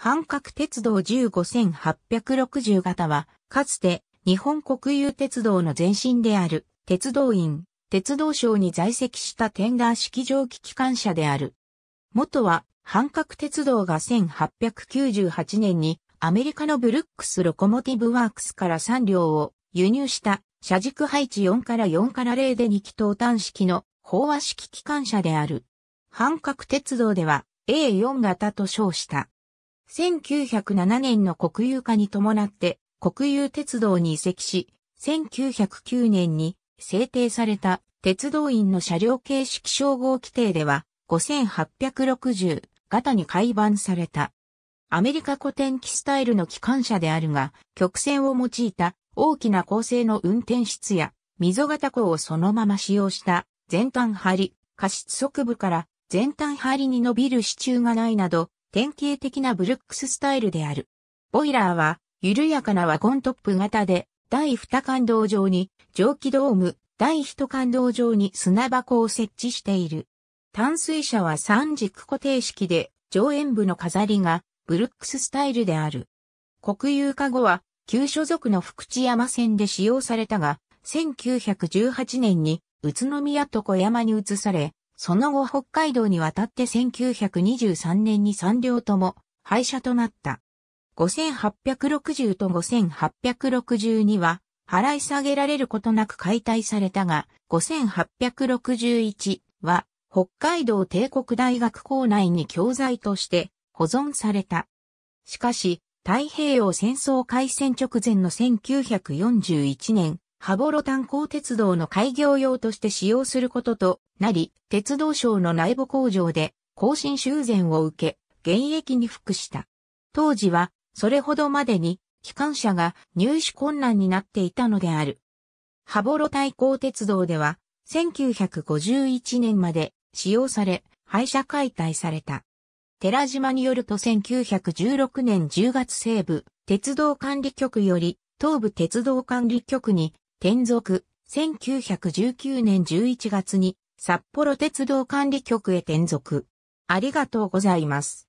半角鉄道15860型は、かつて日本国有鉄道の前身である鉄道院、鉄道省に在籍したテンダー式蒸気機関車である。元は、半角鉄道が1898年にアメリカのブルックスロコモティブワークスから3両を輸入した車軸配置4から4から0で2気筒端式の飽和式機関車である。半角鉄道では A4 型と称した。1907年の国有化に伴って国有鉄道に移籍し、1909年に制定された鉄道員の車両形式称号規定では5860型に改版された。アメリカ古典機スタイルの機関車であるが、曲線を用いた大きな構成の運転室や溝型庫をそのまま使用した前端張り、過失側部から前端張りに伸びる支柱がないなど、典型的なブルックススタイルである。ボイラーは、緩やかなワゴントップ型で、第二感動上に蒸気ドーム、第一感動上に砂箱を設置している。淡水車は三軸固定式で、上縁部の飾りがブルックススタイルである。国有化後は、旧所属の福知山線で使用されたが、1918年に宇都宮と小山に移され、その後北海道に渡って1923年に3両とも廃車となった。5860と5862は払い下げられることなく解体されたが、5861は北海道帝国大学校内に教材として保存された。しかし、太平洋戦争開戦直前の1941年、羽幌炭鉱鉄道の開業用として使用することとなり、鉄道省の内部工場で更新修繕を受け、現役に服した。当時は、それほどまでに、機関車が入手困難になっていたのである。羽幌炭鉱鉄道では、1951年まで使用され、廃車解体された。寺島によると1916年10月西部鉄道管理局より東部鉄道管理局に転属、1919年11月に札幌鉄道管理局へ転属。ありがとうございます。